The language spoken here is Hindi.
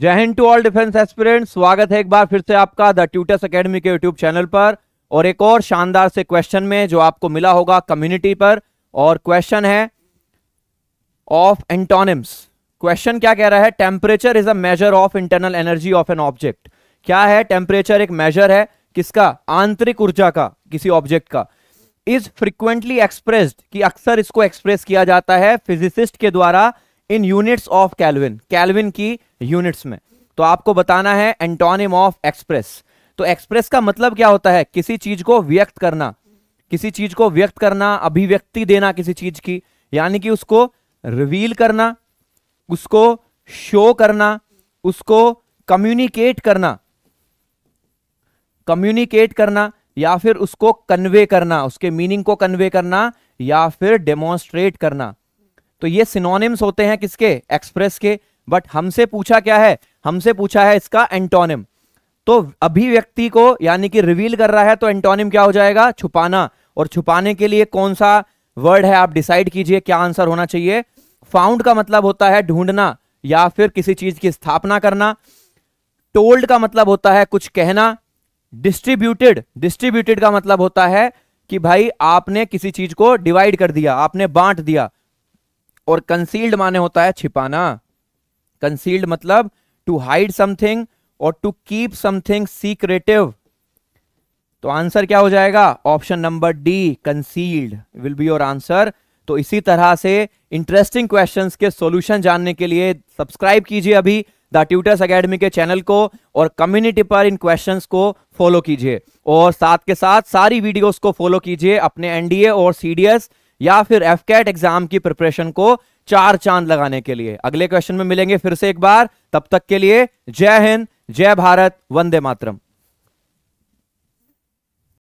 जय हिंद टू ऑल डिफेंस एस्पिरेंट स्वागत है एक बार फिर से आपका द ट्यूटर्स अकेडमी के यूट्यूब चैनल पर और एक और शानदार से क्वेश्चन में जो आपको मिला होगा कम्युनिटी पर और क्वेश्चन है ऑफ एंटोनिम्स क्वेश्चन क्या कह रहा है temperature is a measure of internal energy of an object क्या है टेम्परेचर एक मेजर है किसका आंतरिक ऊर्जा का किसी ऑब्जेक्ट का इज फ्रिक्वेंटली एक्सप्रेस्ड कि अक्सर इसको एक्सप्रेस किया जाता है फिजिसिस्ट के द्वारा in units of kelvin kelvin की यूनिट्स में तो आपको बताना है एंटोनिम ऑफ एक्सप्रेस तो एक्सप्रेस का मतलब क्या होता है किसी चीज को व्यक्त करना किसी चीज को व्यक्त करना अभिव्यक्ति देना किसी चीज की यानी कि उसको रिवील करना उसको शो करना उसको कम्युनिकेट करना कम्युनिकेट करना या फिर उसको कन्वे करना उसके मीनिंग को कन्वे करना या फिर डेमोन्स्ट्रेट करना तो ये सिनोनिम्स होते हैं किसके एक्सप्रेस के बट हमसे पूछा क्या है हमसे पूछा है इसका एंटोनिम तो अभिव्यक्ति को यानी कि रिवील कर रहा है तो एंटोनिम क्या हो जाएगा छुपाना और छुपाने के लिए कौन सा वर्ड है आप डिसाइड कीजिए क्या आंसर होना चाहिए फाउंड का मतलब होता है ढूंढना या फिर किसी चीज की स्थापना करना टोल्ड का मतलब होता है कुछ कहना डिस्ट्रीब्यूटेड डिस्ट्रीब्यूटेड का मतलब होता है कि भाई आपने किसी चीज को डिवाइड कर दिया आपने बांट दिया और कंसील्ड माने होता है छिपाना कंसील्ड मतलब टू हाइड समथिंग और टू कीप समथिंग सीक्रेटिव तो आंसर क्या हो जाएगा option number D concealed will be your answer तो इसी तरह से इंटरेस्टिंग क्वेश्चन के सोल्यूशन जानने के लिए सब्सक्राइब कीजिए अभी द ट्यूटर्स अकेडमी के चैनल को और कम्युनिटी पर इन क्वेश्चन को फॉलो कीजिए और साथ के साथ सारी वीडियोस को फॉलो कीजिए अपने एनडीए और सीडीएस या फिर एफ कैट एग्जाम की प्रिपरेशन को चार चांद लगाने के लिए अगले क्वेश्चन में मिलेंगे फिर से एक बार तब तक के लिए जय हिंद जय भारत वंदे मातरम